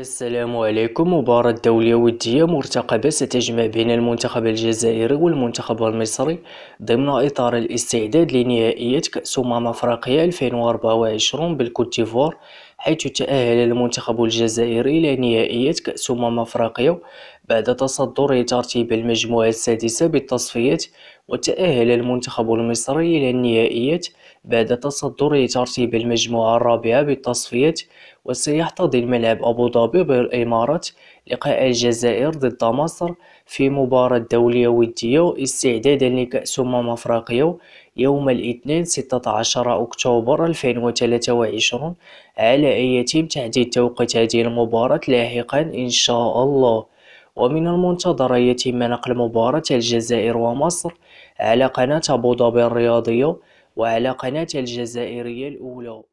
السلام عليكم مباراة دولية ودية مرتقبة ستجمع بين المنتخب الجزائري والمنتخب المصري ضمن إطار الاستعداد لنهائية كأس أمم أفريقيا 2024 بالكوت ديفوار حيث تأهل المنتخب الجزائري إلى نهائية كأس أمم أفريقيا بعد تصدر ترتيب المجموعة السادسة بالتصفيات وتأهل المنتخب المصري إلى النهائيات بعد تصدر ترتيب المجموعة الرابعة بالتصفيات وسيحتضن ملعب أبو ظبي بالإمارات لقاء الجزائر ضد مصر في مباراة دولية ودية استعدادا لكأس أمم أفريقيا يوم الاثنين 16 أكتوبر 2023 على أن يتم تحديد توقيت هذه المباراة لاحقا إن شاء الله ومن المنتظر يتم نقل مباراة الجزائر ومصر على قناة أبوظبي الرياضية وعلى قناة الجزائرية الأولى